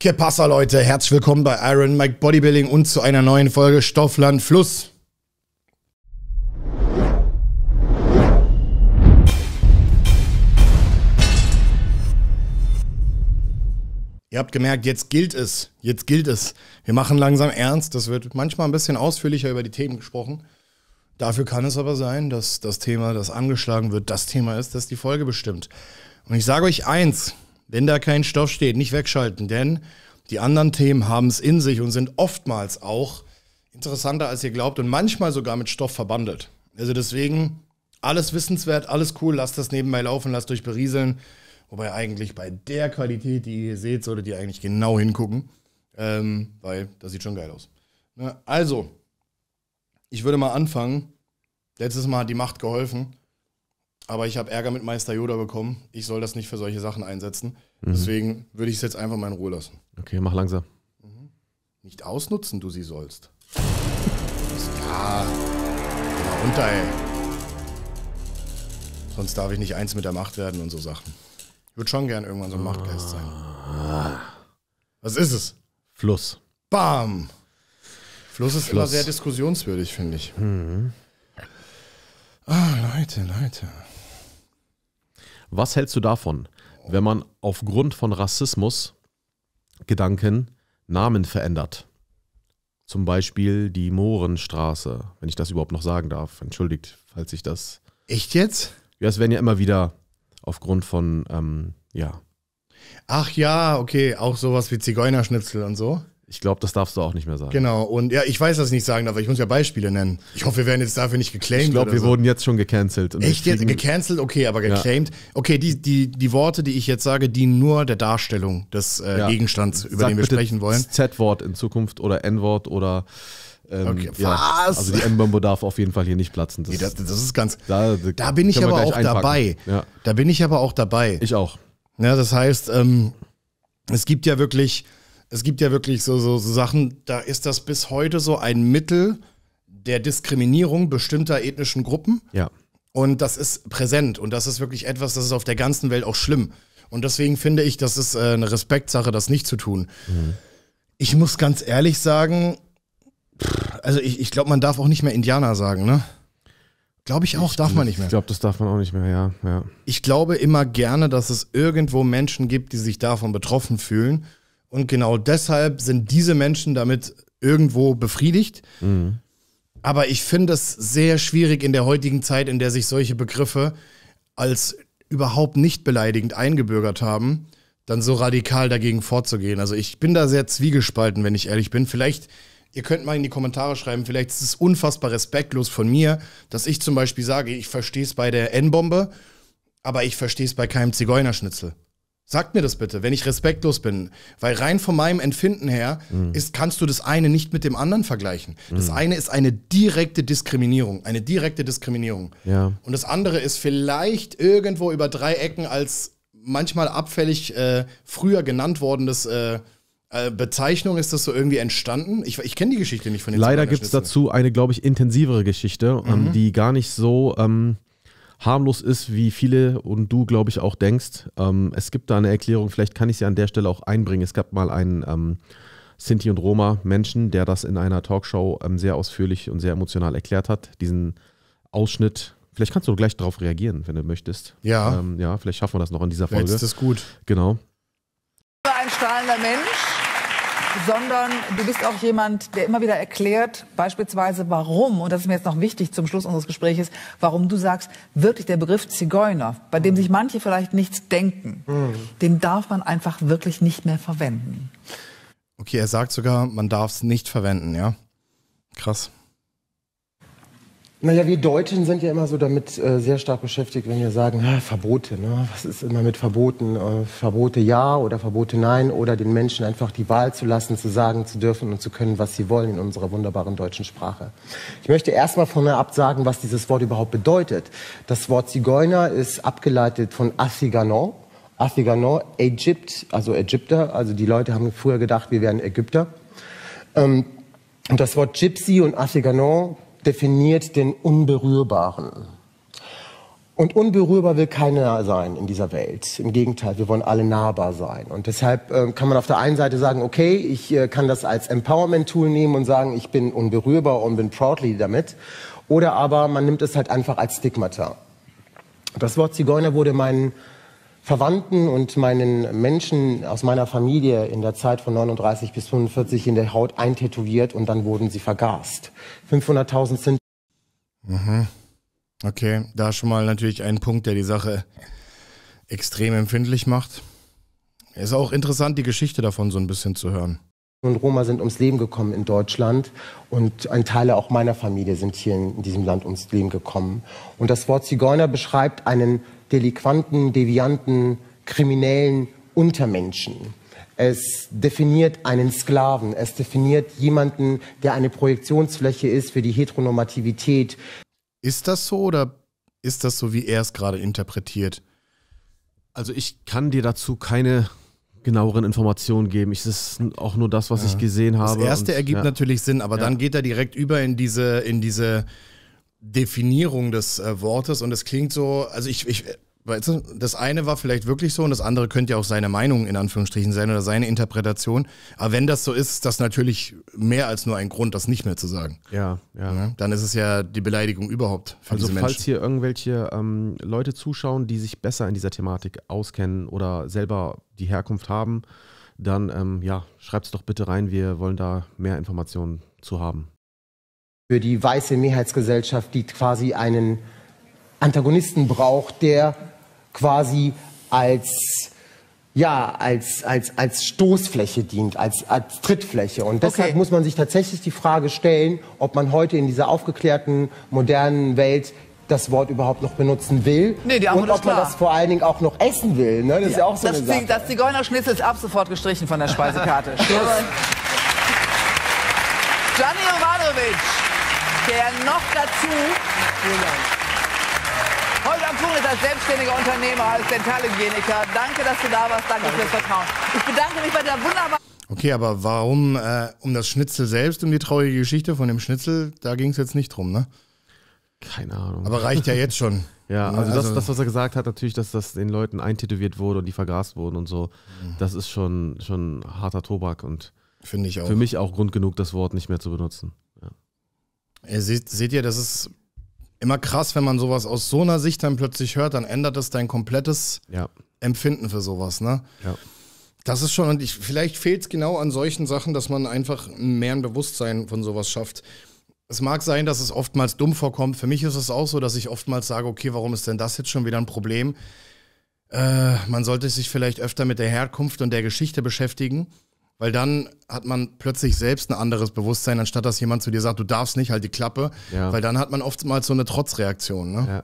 Que Leute? Herzlich willkommen bei Iron Mike Bodybuilding und zu einer neuen Folge Stoffland Fluss. Ihr habt gemerkt, jetzt gilt es. Jetzt gilt es. Wir machen langsam ernst. Das wird manchmal ein bisschen ausführlicher über die Themen gesprochen. Dafür kann es aber sein, dass das Thema, das angeschlagen wird, das Thema ist, das die Folge bestimmt. Und ich sage euch eins, wenn da kein Stoff steht, nicht wegschalten, denn die anderen Themen haben es in sich und sind oftmals auch interessanter, als ihr glaubt und manchmal sogar mit Stoff verbandelt. Also deswegen alles wissenswert, alles cool, lasst das nebenbei laufen, lasst euch berieseln. Wobei eigentlich bei der Qualität, die ihr seht, solltet ihr eigentlich genau hingucken, ähm, weil das sieht schon geil aus. Na, ne, also, ich würde mal anfangen. Letztes Mal hat die Macht geholfen, aber ich habe Ärger mit Meister Yoda bekommen. Ich soll das nicht für solche Sachen einsetzen. Mhm. Deswegen würde ich es jetzt einfach mal in Ruhe lassen. Okay, mach langsam. Mhm. Nicht ausnutzen, du sie sollst. Ja, mal runter, ey. Sonst darf ich nicht eins mit der Macht werden und so Sachen. Ich würde schon gern irgendwann so ein Machtgeist sein. Was ist es? Fluss. Bam! Fluss ist Fluss. immer sehr diskussionswürdig, finde ich. Mhm. Ah, Leute, Leute. Was hältst du davon, wenn man aufgrund von Rassismus Gedanken Namen verändert. Zum Beispiel die Mohrenstraße, wenn ich das überhaupt noch sagen darf. Entschuldigt, falls ich das. Echt jetzt? Ja, es werden ja immer wieder aufgrund von, ähm, ja. Ach ja, okay, auch sowas wie Zigeunerschnitzel und so. Ich glaube, das darfst du auch nicht mehr sagen. Genau, und ja, ich weiß, dass ich nicht sagen darf, aber ich muss ja Beispiele nennen. Ich hoffe, wir werden jetzt dafür nicht geclaimed. Ich glaube, wir so. wurden jetzt schon gecancelt. Echt jetzt? Gecancelt? Okay, aber geclaimed. Ja. Okay, die, die, die Worte, die ich jetzt sage, dienen nur der Darstellung des äh, ja. Gegenstands, über Sag den wir sprechen wollen. Z-Wort in Zukunft oder N-Wort oder. Ähm, okay, ja, Also die M-Bombe darf auf jeden Fall hier nicht platzen. Das, nee, das, das ist ganz. Da, da bin ich aber auch einpacken. dabei. Da bin ich aber auch dabei. Ich auch. Ja, ne, das heißt, ähm, es gibt ja wirklich es gibt ja wirklich so, so, so Sachen, da ist das bis heute so ein Mittel der Diskriminierung bestimmter ethnischen Gruppen. Ja. Und das ist präsent und das ist wirklich etwas, das ist auf der ganzen Welt auch schlimm. Und deswegen finde ich, das ist äh, eine Respektsache, das nicht zu tun. Mhm. Ich muss ganz ehrlich sagen, also ich, ich glaube, man darf auch nicht mehr Indianer sagen, ne? Glaube ich auch, ich, darf man nicht mehr. Ich glaube, das darf man auch nicht mehr, ja, ja. Ich glaube immer gerne, dass es irgendwo Menschen gibt, die sich davon betroffen fühlen und genau deshalb sind diese Menschen damit irgendwo befriedigt. Mhm. Aber ich finde es sehr schwierig in der heutigen Zeit, in der sich solche Begriffe als überhaupt nicht beleidigend eingebürgert haben, dann so radikal dagegen vorzugehen. Also ich bin da sehr zwiegespalten, wenn ich ehrlich bin. Vielleicht, ihr könnt mal in die Kommentare schreiben, vielleicht ist es unfassbar respektlos von mir, dass ich zum Beispiel sage, ich verstehe es bei der N-Bombe, aber ich verstehe es bei keinem Zigeunerschnitzel. Sagt mir das bitte, wenn ich respektlos bin. Weil rein von meinem Empfinden her mhm. ist, kannst du das eine nicht mit dem anderen vergleichen. Das mhm. eine ist eine direkte Diskriminierung, eine direkte Diskriminierung. Ja. Und das andere ist vielleicht irgendwo über drei Ecken als manchmal abfällig äh, früher genannt wordenes äh, äh, Bezeichnung ist das so irgendwie entstanden? Ich, ich kenne die Geschichte nicht von den Leider gibt es dazu eine, glaube ich, intensivere Geschichte, ähm, mhm. ähm, die gar nicht so ähm, harmlos ist, wie viele und du, glaube ich, auch denkst. Ähm, es gibt da eine Erklärung, vielleicht kann ich sie an der Stelle auch einbringen. Es gab mal einen ähm, Sinti- und Roma-Menschen, der das in einer Talkshow ähm, sehr ausführlich und sehr emotional erklärt hat, diesen Ausschnitt. Vielleicht kannst du gleich darauf reagieren, wenn du möchtest. Ja. Ähm, ja, vielleicht schaffen wir das noch in dieser Folge. Jetzt ist es gut. Genau. Ein strahlender Mensch sondern du bist auch jemand, der immer wieder erklärt, beispielsweise warum, und das ist mir jetzt noch wichtig zum Schluss unseres Gesprächs, warum du sagst, wirklich der Begriff Zigeuner, bei dem sich manche vielleicht nichts denken, mhm. den darf man einfach wirklich nicht mehr verwenden. Okay, er sagt sogar, man darf es nicht verwenden, ja? Krass. Naja, wir Deutschen sind ja immer so damit äh, sehr stark beschäftigt, wenn wir sagen, ah, Verbote, ne? was ist immer mit Verboten? Äh, Verbote ja oder Verbote nein oder den Menschen einfach die Wahl zu lassen, zu sagen, zu dürfen und zu können, was sie wollen in unserer wunderbaren deutschen Sprache. Ich möchte erstmal von ab sagen, was dieses Wort überhaupt bedeutet. Das Wort Zigeuner ist abgeleitet von Asiganon. Asiganon, Ägypt, also Ägypter, also die Leute haben früher gedacht, wir wären Ägypter. Ähm, und das Wort Gypsy und Asiganon definiert den Unberührbaren. Und unberührbar will keiner sein in dieser Welt. Im Gegenteil, wir wollen alle nahbar sein. Und deshalb äh, kann man auf der einen Seite sagen, okay, ich äh, kann das als Empowerment-Tool nehmen und sagen, ich bin unberührbar und bin proudly damit. Oder aber man nimmt es halt einfach als Stigmata. Das Wort Zigeuner wurde meinen Verwandten und meinen Menschen aus meiner Familie in der Zeit von 39 bis 45 in der Haut eintätowiert und dann wurden sie vergast. 500.000 sind. Mhm. Okay, da schon mal natürlich ein Punkt, der die Sache extrem empfindlich macht. Ist auch interessant, die Geschichte davon so ein bisschen zu hören. Und Roma sind ums Leben gekommen in Deutschland und ein Teil auch meiner Familie sind hier in diesem Land ums Leben gekommen. Und das Wort Zigeuner beschreibt einen Deliquanten, Devianten, Kriminellen, Untermenschen. Es definiert einen Sklaven. Es definiert jemanden, der eine Projektionsfläche ist für die Heteronormativität. Ist das so oder ist das so, wie er es gerade interpretiert? Also ich kann dir dazu keine genaueren Informationen geben. Es ist auch nur das, was ja. ich gesehen habe. Das erste und, ergibt ja. natürlich Sinn, aber ja. dann geht er direkt über in diese, in diese Definierung des äh, Wortes und es klingt so, also ich, ich, weißt du, das eine war vielleicht wirklich so und das andere könnte ja auch seine Meinung in Anführungsstrichen sein oder seine Interpretation. Aber wenn das so ist, ist das natürlich mehr als nur ein Grund, das nicht mehr zu sagen. Ja, ja. ja dann ist es ja die Beleidigung überhaupt für also diese Menschen. falls hier irgendwelche ähm, Leute zuschauen, die sich besser in dieser Thematik auskennen oder selber die Herkunft haben, dann ähm, ja, schreibt es doch bitte rein. Wir wollen da mehr Informationen zu haben für die weiße Mehrheitsgesellschaft, die quasi einen Antagonisten braucht, der quasi als ja, als, als, als Stoßfläche dient, als, als Trittfläche. Und deshalb okay. muss man sich tatsächlich die Frage stellen, ob man heute in dieser aufgeklärten, modernen Welt das Wort überhaupt noch benutzen will. Nee, die und ob man das vor allen Dingen auch noch essen will. Ne? Das ja. ist ja auch so das eine Sache. Das Zigeunerschnitzel ist ab sofort gestrichen von der Speisekarte. Schluss. Gianni Jovanovic der noch dazu Holger am ist als selbstständiger Unternehmer, als Dentalhygieniker. Danke, dass du da warst. Danke, Danke. fürs Vertrauen. Ich bedanke mich bei der wunderbaren. Okay, aber warum äh, um das Schnitzel selbst, um die traurige Geschichte von dem Schnitzel, da ging es jetzt nicht drum, ne? Keine Ahnung. Aber reicht ja jetzt schon. ja, also, also das, also das, was er gesagt hat, natürlich, dass das den Leuten eintätowiert wurde und die vergrast wurden und so, mhm. das ist schon, schon harter Tobak und ich auch. Für mich auch Grund genug, das Wort nicht mehr zu benutzen seht, seht ihr, das ist immer krass, wenn man sowas aus so einer Sicht dann plötzlich hört, dann ändert das dein komplettes ja. Empfinden für sowas, ne? Ja. Das ist schon, und ich, vielleicht fehlt es genau an solchen Sachen, dass man einfach mehr ein Bewusstsein von sowas schafft. Es mag sein, dass es oftmals dumm vorkommt. Für mich ist es auch so, dass ich oftmals sage, okay, warum ist denn das jetzt schon wieder ein Problem? Äh, man sollte sich vielleicht öfter mit der Herkunft und der Geschichte beschäftigen weil dann hat man plötzlich selbst ein anderes Bewusstsein, anstatt dass jemand zu dir sagt, du darfst nicht, halt die Klappe. Ja. Weil dann hat man oftmals so eine Trotzreaktion. Ne? Ja.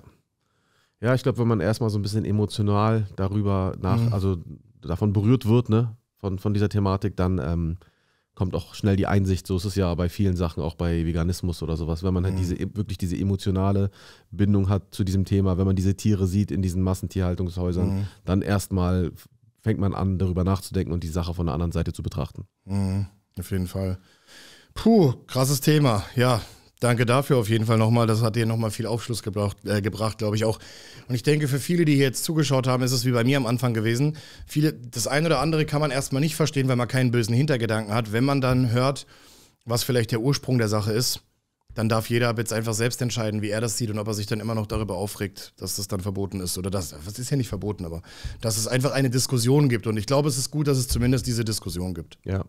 ja. ich glaube, wenn man erstmal so ein bisschen emotional darüber nach, mhm. also davon berührt wird, ne, von, von dieser Thematik, dann ähm, kommt auch schnell die Einsicht. So ist es ja bei vielen Sachen, auch bei Veganismus oder sowas. Wenn man halt mhm. diese, e, wirklich diese emotionale Bindung hat zu diesem Thema, wenn man diese Tiere sieht in diesen Massentierhaltungshäusern, mhm. dann erstmal fängt man an, darüber nachzudenken und die Sache von der anderen Seite zu betrachten. Mhm, auf jeden Fall. Puh, krasses Thema. Ja, danke dafür auf jeden Fall nochmal. Das hat dir nochmal viel Aufschluss gebracht, äh, gebracht glaube ich auch. Und ich denke, für viele, die hier jetzt zugeschaut haben, ist es wie bei mir am Anfang gewesen. Viele, das eine oder andere kann man erstmal nicht verstehen, weil man keinen bösen Hintergedanken hat. Wenn man dann hört, was vielleicht der Ursprung der Sache ist, dann darf jeder jetzt einfach selbst entscheiden, wie er das sieht und ob er sich dann immer noch darüber aufregt, dass das dann verboten ist oder das, das ist ja nicht verboten, aber dass es einfach eine Diskussion gibt und ich glaube, es ist gut, dass es zumindest diese Diskussion gibt. Ja.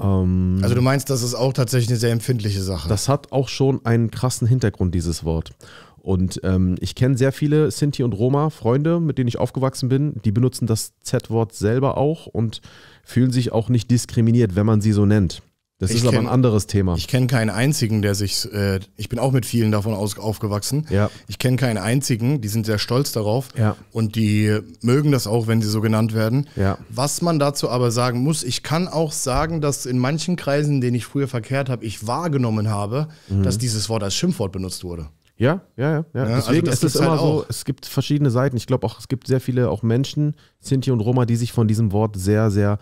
Ähm, also du meinst, das ist auch tatsächlich eine sehr empfindliche Sache. Das hat auch schon einen krassen Hintergrund, dieses Wort. Und ähm, ich kenne sehr viele Sinti und Roma, Freunde, mit denen ich aufgewachsen bin, die benutzen das Z-Wort selber auch und fühlen sich auch nicht diskriminiert, wenn man sie so nennt. Das ich ist kenn, aber ein anderes Thema. Ich kenne keinen einzigen, der sich, äh, ich bin auch mit vielen davon aus, aufgewachsen. Ja. Ich kenne keinen einzigen, die sind sehr stolz darauf ja. und die mögen das auch, wenn sie so genannt werden. Ja. Was man dazu aber sagen muss, ich kann auch sagen, dass in manchen Kreisen, in denen ich früher verkehrt habe, ich wahrgenommen habe, mhm. dass dieses Wort als Schimpfwort benutzt wurde. Ja, ja, ja. ja. Also Deswegen also ist es immer halt so, es gibt verschiedene Seiten. Ich glaube auch, es gibt sehr viele auch Menschen, Sinti und Roma, die sich von diesem Wort sehr, sehr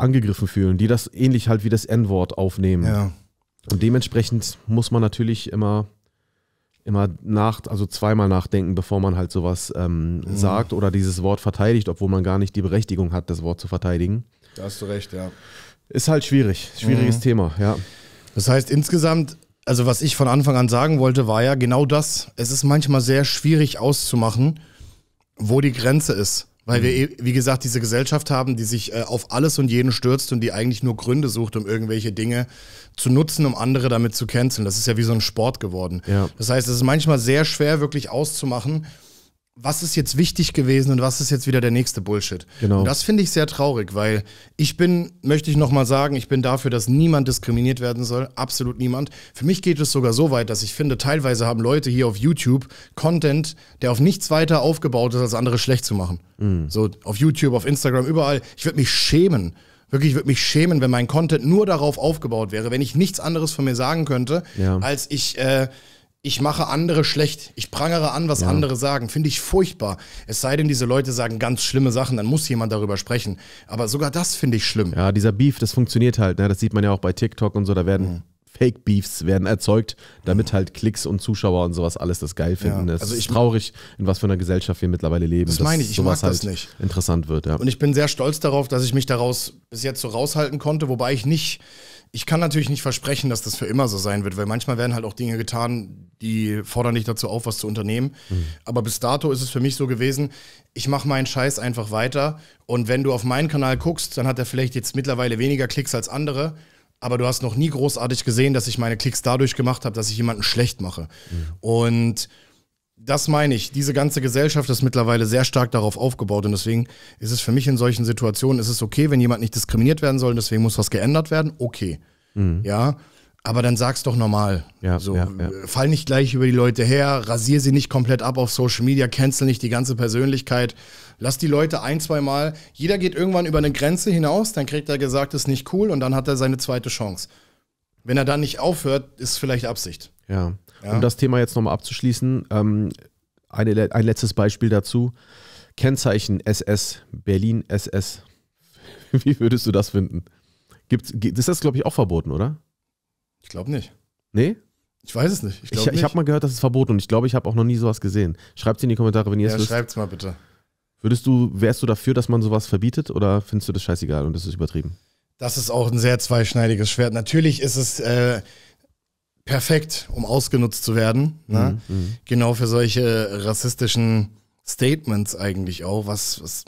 angegriffen fühlen, die das ähnlich halt wie das N-Wort aufnehmen. Ja. Und dementsprechend muss man natürlich immer, immer nach, also zweimal nachdenken, bevor man halt sowas ähm, mhm. sagt oder dieses Wort verteidigt, obwohl man gar nicht die Berechtigung hat, das Wort zu verteidigen. Da hast du recht, ja. Ist halt schwierig, schwieriges mhm. Thema, ja. Das heißt insgesamt, also was ich von Anfang an sagen wollte, war ja genau das. Es ist manchmal sehr schwierig auszumachen, wo die Grenze ist. Weil wir, mhm. eh, wie gesagt, diese Gesellschaft haben, die sich äh, auf alles und jeden stürzt und die eigentlich nur Gründe sucht, um irgendwelche Dinge zu nutzen, um andere damit zu canceln. Das ist ja wie so ein Sport geworden. Ja. Das heißt, es ist manchmal sehr schwer, wirklich auszumachen, was ist jetzt wichtig gewesen und was ist jetzt wieder der nächste Bullshit. Genau. Und das finde ich sehr traurig, weil ich bin, möchte ich nochmal sagen, ich bin dafür, dass niemand diskriminiert werden soll. Absolut niemand. Für mich geht es sogar so weit, dass ich finde, teilweise haben Leute hier auf YouTube Content, der auf nichts weiter aufgebaut ist, als andere schlecht zu machen. Mhm. So auf YouTube, auf Instagram, überall. Ich würde mich schämen, wirklich, ich würde mich schämen, wenn mein Content nur darauf aufgebaut wäre, wenn ich nichts anderes von mir sagen könnte, ja. als ich, äh, ich mache andere schlecht. Ich prangere an, was ja. andere sagen. Finde ich furchtbar. Es sei denn, diese Leute sagen ganz schlimme Sachen, dann muss jemand darüber sprechen. Aber sogar das finde ich schlimm. Ja, dieser Beef, das funktioniert halt. Ne? Das sieht man ja auch bei TikTok und so. Da werden mhm. Fake Beefs werden erzeugt, damit halt Klicks und Zuschauer und sowas alles das geil finden. Ja, also es ist traurig, in was für einer Gesellschaft wir mittlerweile leben. Das meine ich, ich mag das halt nicht. Interessant wird, ja. Und ich bin sehr stolz darauf, dass ich mich daraus bis jetzt so raushalten konnte, wobei ich nicht ich kann natürlich nicht versprechen, dass das für immer so sein wird, weil manchmal werden halt auch Dinge getan, die fordern dich dazu auf, was zu unternehmen. Mhm. Aber bis dato ist es für mich so gewesen, ich mache meinen Scheiß einfach weiter. Und wenn du auf meinen Kanal guckst, dann hat er vielleicht jetzt mittlerweile weniger Klicks als andere aber du hast noch nie großartig gesehen, dass ich meine Klicks dadurch gemacht habe, dass ich jemanden schlecht mache. Mhm. Und das meine ich. Diese ganze Gesellschaft ist mittlerweile sehr stark darauf aufgebaut und deswegen ist es für mich in solchen Situationen, ist es okay, wenn jemand nicht diskriminiert werden soll, deswegen muss was geändert werden, okay. Mhm. Ja, aber dann sag's doch normal. Ja, so, ja, ja. Äh, fall nicht gleich über die Leute her, rasier sie nicht komplett ab auf Social Media, cancel nicht die ganze Persönlichkeit. Lass die Leute ein, zwei Mal. Jeder geht irgendwann über eine Grenze hinaus, dann kriegt er gesagt, ist nicht cool und dann hat er seine zweite Chance. Wenn er dann nicht aufhört, ist vielleicht Absicht. Ja. Ja. Um das Thema jetzt nochmal abzuschließen, ähm, eine, ein letztes Beispiel dazu. Kennzeichen SS, Berlin SS. Wie würdest du das finden? Gibt's, ist das, glaube ich, auch verboten, oder? Ich glaube nicht. Nee? Ich weiß es nicht. Ich, ich, ich habe mal gehört, das ist verboten und ich glaube, ich habe auch noch nie sowas gesehen. Schreibt es in die Kommentare, wenn ihr es ja, Schreibt es mal bitte. Würdest du, wärst du dafür, dass man sowas verbietet oder findest du das scheißegal und das ist übertrieben? Das ist auch ein sehr zweischneidiges Schwert. Natürlich ist es äh, perfekt, um ausgenutzt zu werden. Ne? Mhm, ne? mhm. Genau für solche rassistischen Statements eigentlich auch. Was, was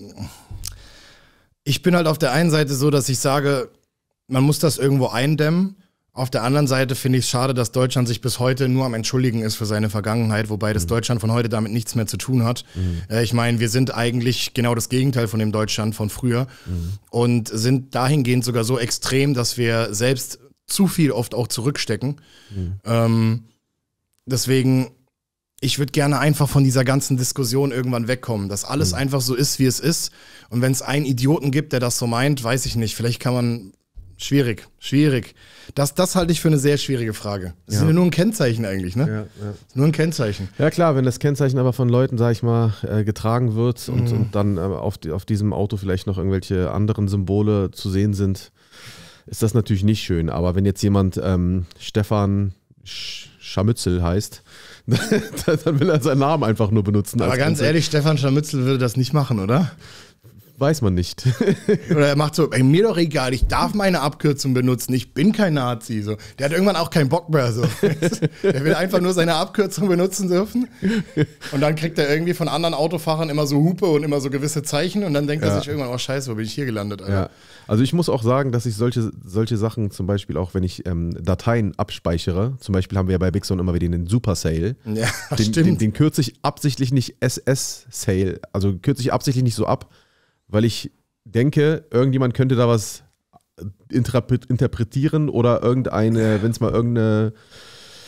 ich bin halt auf der einen Seite so, dass ich sage, man muss das irgendwo eindämmen. Auf der anderen Seite finde ich es schade, dass Deutschland sich bis heute nur am Entschuldigen ist für seine Vergangenheit, wobei das mhm. Deutschland von heute damit nichts mehr zu tun hat. Mhm. Äh, ich meine, wir sind eigentlich genau das Gegenteil von dem Deutschland von früher mhm. und sind dahingehend sogar so extrem, dass wir selbst zu viel oft auch zurückstecken. Mhm. Ähm, deswegen, ich würde gerne einfach von dieser ganzen Diskussion irgendwann wegkommen, dass alles mhm. einfach so ist, wie es ist. Und wenn es einen Idioten gibt, der das so meint, weiß ich nicht. Vielleicht kann man. Schwierig, schwierig. Das, das halte ich für eine sehr schwierige Frage. Das ja. ist nur ein Kennzeichen eigentlich, ne? Ja, ja. Nur ein Kennzeichen. Ja klar, wenn das Kennzeichen aber von Leuten, sag ich mal, äh, getragen wird mhm. und, und, dann äh, auf, auf diesem Auto vielleicht noch irgendwelche anderen Symbole zu sehen sind, ist das natürlich nicht schön. Aber wenn jetzt jemand ähm, Stefan Scharmützel heißt, dann will er seinen Namen einfach nur benutzen. Aber ganz Konzept. ehrlich, Stefan Scharmützel würde das nicht machen, oder? weiß man nicht. Oder er macht so, ey, mir doch egal, ich darf meine Abkürzung benutzen, ich bin kein Nazi. So. Der hat irgendwann auch keinen Bock mehr. So. der will einfach nur seine Abkürzung benutzen dürfen. Und dann kriegt er irgendwie von anderen Autofahrern immer so Hupe und immer so gewisse Zeichen und dann denkt ja. er sich irgendwann, oh scheiße, wo bin ich hier gelandet? Ja. Also ich muss auch sagen, dass ich solche, solche Sachen zum Beispiel auch, wenn ich ähm, Dateien abspeichere, zum Beispiel haben wir ja bei Bixon immer wieder den Super Sale. Ja, den, stimmt. Den, den kürze ich absichtlich nicht SS Sale, also kürze ich absichtlich nicht so ab, weil ich denke, irgendjemand könnte da was äh, interpretieren oder irgendeine, wenn es mal irgendeine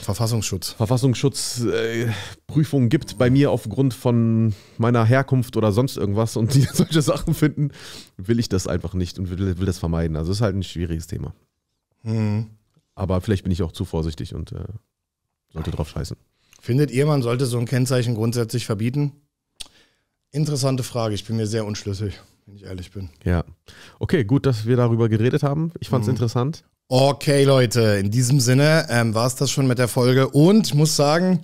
Verfassungsschutz. Verfassungsschutzprüfung äh, gibt bei mir aufgrund von meiner Herkunft oder sonst irgendwas und die solche Sachen finden, will ich das einfach nicht und will, will das vermeiden. Also ist halt ein schwieriges Thema. Hm. Aber vielleicht bin ich auch zu vorsichtig und äh, sollte drauf scheißen. Findet ihr, man sollte so ein Kennzeichen grundsätzlich verbieten? Interessante Frage, ich bin mir sehr unschlüssig wenn ich ehrlich bin. Ja. Okay, gut, dass wir darüber geredet haben. Ich fand es mhm. interessant. Okay, Leute, in diesem Sinne ähm, war es das schon mit der Folge. Und ich muss sagen,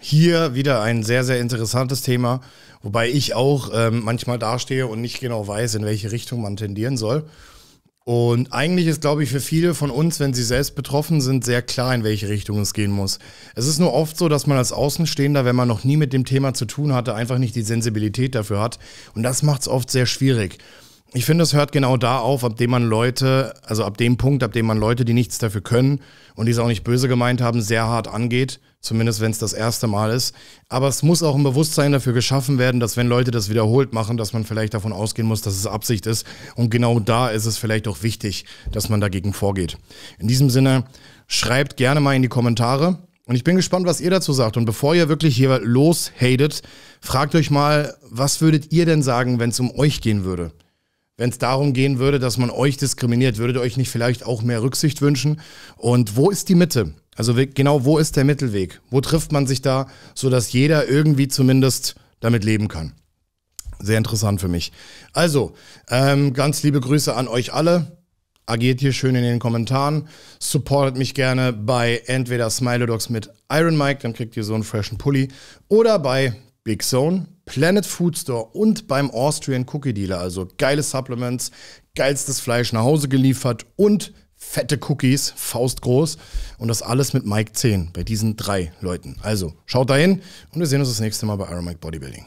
hier wieder ein sehr, sehr interessantes Thema, wobei ich auch ähm, manchmal dastehe und nicht genau weiß, in welche Richtung man tendieren soll. Und eigentlich ist, glaube ich, für viele von uns, wenn sie selbst betroffen sind, sehr klar, in welche Richtung es gehen muss. Es ist nur oft so, dass man als Außenstehender, wenn man noch nie mit dem Thema zu tun hatte, einfach nicht die Sensibilität dafür hat. Und das macht es oft sehr schwierig. Ich finde, es hört genau da auf, ab dem man Leute, also ab dem Punkt, ab dem man Leute, die nichts dafür können und die es auch nicht böse gemeint haben, sehr hart angeht, Zumindest wenn es das erste Mal ist. Aber es muss auch ein Bewusstsein dafür geschaffen werden, dass wenn Leute das wiederholt machen, dass man vielleicht davon ausgehen muss, dass es Absicht ist. Und genau da ist es vielleicht auch wichtig, dass man dagegen vorgeht. In diesem Sinne, schreibt gerne mal in die Kommentare. Und ich bin gespannt, was ihr dazu sagt. Und bevor ihr wirklich hier loshatet, fragt euch mal, was würdet ihr denn sagen, wenn es um euch gehen würde? wenn es darum gehen würde, dass man euch diskriminiert, würdet ihr euch nicht vielleicht auch mehr Rücksicht wünschen? Und wo ist die Mitte? Also genau, wo ist der Mittelweg? Wo trifft man sich da, sodass jeder irgendwie zumindest damit leben kann? Sehr interessant für mich. Also, ähm, ganz liebe Grüße an euch alle. Agiert hier schön in den Kommentaren. Supportet mich gerne bei entweder Smilodogs mit Iron Mike, dann kriegt ihr so einen freshen Pulli. Oder bei Big Zone, Planet Food Store und beim Austrian Cookie Dealer. Also geile Supplements, geilstes Fleisch nach Hause geliefert und fette Cookies, faustgroß. Und das alles mit Mike 10 bei diesen drei Leuten. Also schaut dahin und wir sehen uns das nächste Mal bei Iron Mike Bodybuilding.